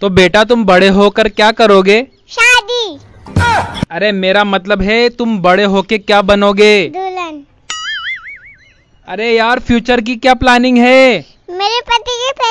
तो बेटा तुम बड़े होकर क्या करोगे शादी अरे मेरा मतलब है तुम बड़े होके क्या बनोगे दुल्हन अरे यार फ्यूचर की क्या प्लानिंग है मेरे पति की